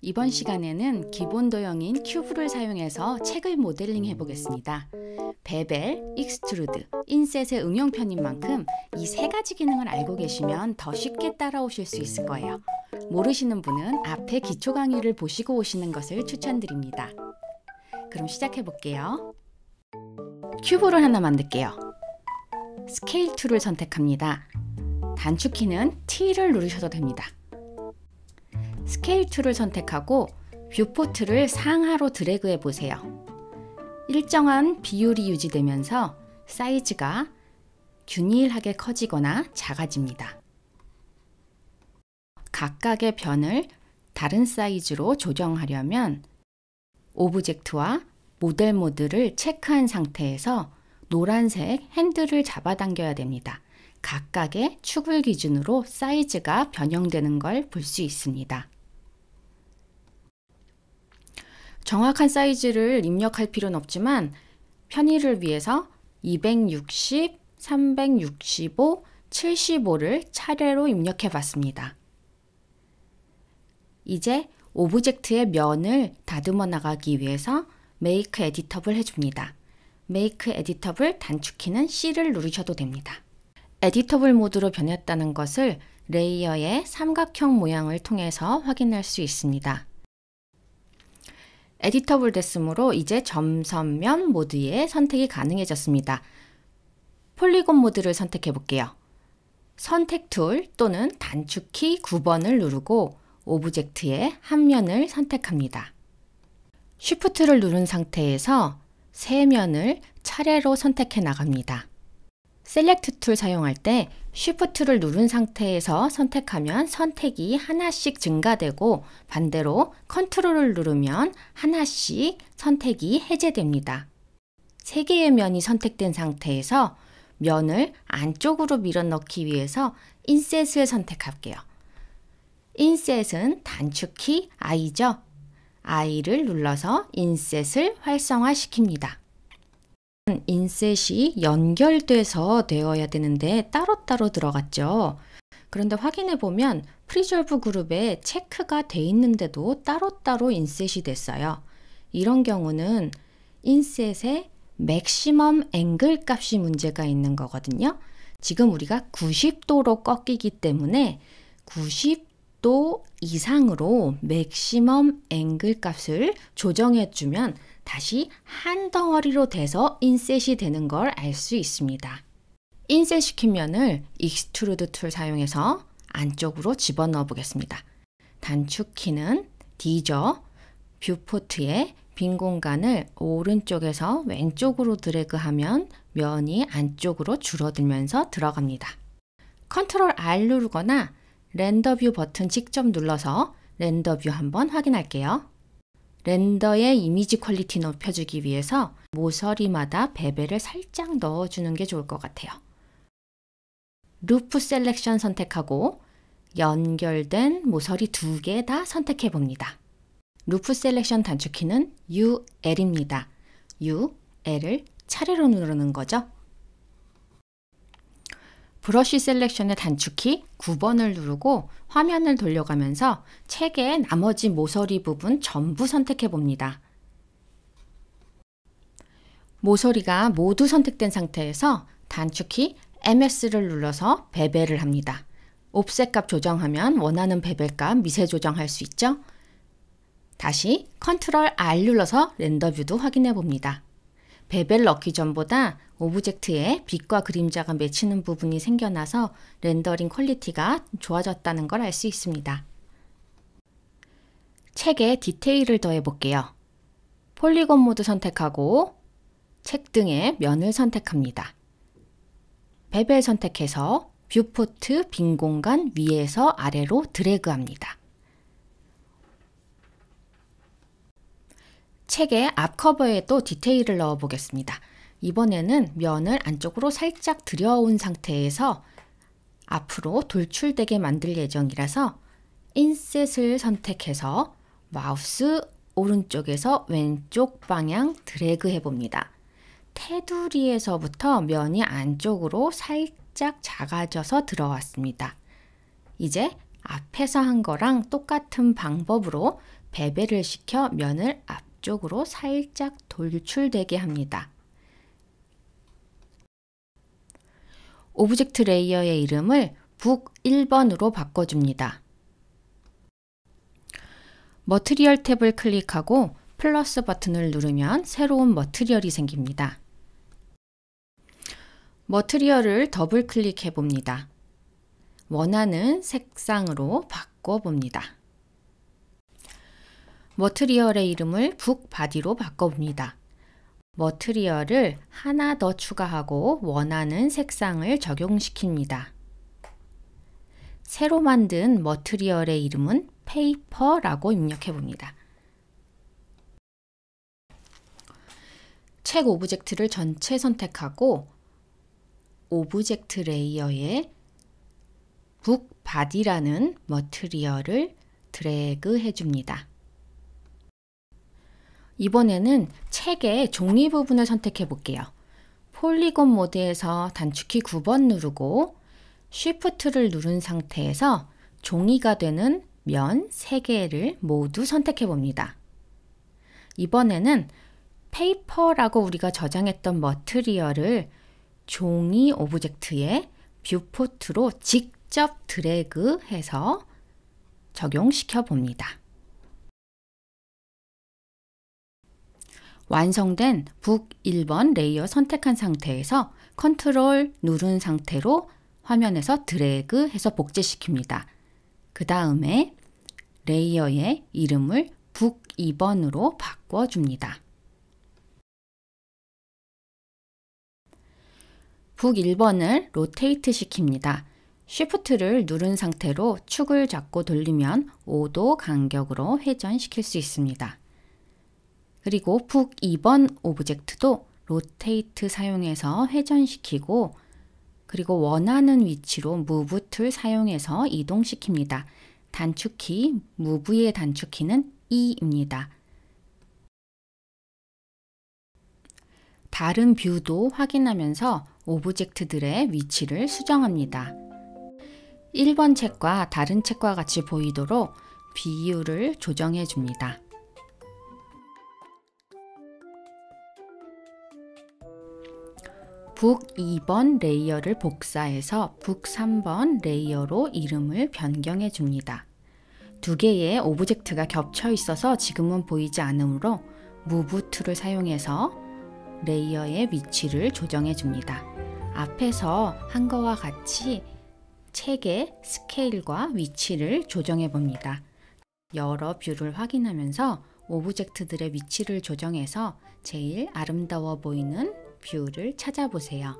이번 시간에는 기본 도형인 큐브를 사용해서 책을 모델링 해보겠습니다. 베벨, 익스트루드, 인셋의 응용편인 만큼 이 세 가지 기능을 알고 계시면 더 쉽게 따라오실 수 있을 거예요. 모르시는 분은 앞에 기초 강의를 보시고 오시는 것을 추천드립니다. 그럼 시작해볼게요. 큐브를 하나 만들게요. 스케일 툴을 선택합니다. 단축키는 T를 누르셔도 됩니다. 스케일 툴을 선택하고 뷰포트를 상하로 드래그해 보세요. 일정한 비율이 유지되면서 사이즈가 균일하게 커지거나 작아집니다. 각각의 변을 다른 사이즈로 조정하려면 오브젝트와 모델 모드를 체크한 상태에서 노란색 핸들을 잡아당겨야 됩니다. 각각의 축을 기준으로 사이즈가 변형되는 걸 볼 수 있습니다. 정확한 사이즈를 입력할 필요는 없지만 편의를 위해서 260, 365, 75를 차례로 입력해 봤습니다. 이제 오브젝트의 면을 다듬어 나가기 위해서 메이크 에디터블 해줍니다. 메이크 에디터블 단축키는 C를 누르셔도 됩니다. 에디터블 모드로 변했다는 것을 레이어의 삼각형 모양을 통해서 확인할 수 있습니다. 에디터블 됐으므로 이제 점선면 모드의 선택이 가능해졌습니다. 폴리곤 모드를 선택해 볼게요. 선택 툴 또는 단축키 9번을 누르고 오브젝트의 한 면을 선택합니다. 쉬프트를 누른 상태에서 세 면을 차례로 선택해 나갑니다. 셀렉트 툴 사용할 때 쉬프트를 누른 상태에서 선택하면 선택이 하나씩 증가되고 반대로 컨트롤을 누르면 하나씩 선택이 해제됩니다. 3개의 면이 선택된 상태에서 면을 안쪽으로 밀어넣기 위해서 인셋을 선택할게요. 인셋은 단축키 I죠. I를 눌러서 인셋을 활성화시킵니다. 인셋이 연결돼서 되어야 되는데 따로따로 들어갔죠. 그런데 확인해 보면 프리졸브 그룹에 체크가 돼 있는데도 따로따로 인셋이 됐어요. 이런 경우는 인셋의 맥시멈 앵글 값이 문제가 있는 거거든요. 지금 우리가 90도로 꺾이기 때문에 90도 이상으로 맥시멈 앵글 값을 조정해 주면 다시 한 덩어리로 돼서 인셋이 되는 걸 알 수 있습니다. 인셋 시키면을 익스트루드 툴 사용해서 안쪽으로 집어넣어 보겠습니다. 단축키는 D죠. 뷰포트에 빈 공간을 오른쪽에서 왼쪽으로 드래그하면 면이 안쪽으로 줄어들면서 들어갑니다. 컨트롤 R 누르거나 렌더뷰 버튼 직접 눌러서 렌더뷰 한번 확인할게요. 렌더의 이미지 퀄리티 높여주기 위해서 모서리마다 베벨을 살짝 넣어주는 게 좋을 것 같아요. 루프 셀렉션 선택하고 연결된 모서리 두 개 다 선택해 봅니다. 루프 셀렉션 단축키는 UL입니다. UL을 차례로 누르는 거죠. 브러쉬 셀렉션의 단축키 9번을 누르고 화면을 돌려가면서 책의 나머지 모서리 부분 전부 선택해 봅니다. 모서리가 모두 선택된 상태에서 단축키 MS를 눌러서 베벨을 합니다. 옵셋값 조정하면 원하는 베벨값 미세 조정할 수 있죠? 다시 컨트롤 R 눌러서 렌더 뷰도 확인해 봅니다. 베벨 럭키존보다 오브젝트에 빛과 그림자가 맺히는 부분이 생겨나서 렌더링 퀄리티가 좋아졌다는 걸 알 수 있습니다. 책에 디테일을 더해 볼게요. 폴리곤 모드 선택하고 책 등의 면을 선택합니다. 베벨 선택해서 뷰포트 빈 공간 위에서 아래로 드래그합니다. 책의 앞커버에도 디테일을 넣어 보겠습니다. 이번에는 면을 안쪽으로 살짝 들여온 상태에서 앞으로 돌출되게 만들 예정이라서 인셋을 선택해서 마우스 오른쪽에서 왼쪽 방향 드래그 해봅니다. 테두리에서부터 면이 안쪽으로 살짝 작아져서 들어왔습니다. 이제 앞에서 한 거랑 똑같은 방법으로 배배를 시켜 면을 앞 뒤쪽으로 살짝 돌출되게 합니다. 오브젝트 레이어의 이름을 북 1번으로 바꿔줍니다. 머트리얼 탭을 클릭하고 플러스 버튼을 누르면 새로운 머트리얼이 생깁니다. 머트리얼을 더블 클릭해 봅니다. 원하는 색상으로 바꿔 봅니다. 머트리얼의 이름을 북바디로 바꿔봅니다. 머트리얼을 하나 더 추가하고 원하는 색상을 적용시킵니다. 새로 만든 머트리얼의 이름은 페이퍼라고 입력해봅니다. 책 오브젝트를 전체 선택하고 오브젝트 레이어에 북바디라는 머트리얼을 드래그 해줍니다. 이번에는 책의 종이 부분을 선택해 볼게요. 폴리곤 모드에서 단축키 9번 누르고 쉬프트를 누른 상태에서 종이가 되는 면 3개를 모두 선택해 봅니다. 이번에는 페이퍼라고 우리가 저장했던 머트리얼을 종이 오브젝트에 뷰포트로 직접 드래그해서 적용시켜 봅니다. 완성된 북 1번 레이어 선택한 상태에서 컨트롤 누른 상태로 화면에서 드래그 해서 복제시킵니다. 그 다음에 레이어의 이름을 북 2번으로 바꿔줍니다. 북 1번을 로테이트 시킵니다. 쉬프트를 누른 상태로 축을 잡고 돌리면 5도 간격으로 회전시킬 수 있습니다. 그리고 푹 2번 오브젝트도 로테이트 사용해서 회전시키고 그리고 원하는 위치로 무브 툴 사용해서 이동시킵니다. 단축키, 무브의 단축키는 E입니다. 다른 뷰도 확인하면서 오브젝트들의 위치를 수정합니다. 1번 책과 다른 책과 같이 보이도록 비율을 조정해 줍니다. 북 2번 레이어를 복사해서 북 3번 레이어로 이름을 변경해 줍니다. 두 개의 오브젝트가 겹쳐 있어서 지금은 보이지 않으므로 무브 툴을 사용해서 레이어의 위치를 조정해 줍니다. 앞에서 한 거와 같이 책의 스케일과 위치를 조정해 봅니다. 여러 뷰를 확인하면서 오브젝트들의 위치를 조정해서 제일 아름다워 보이는 뷰를 찾아보세요.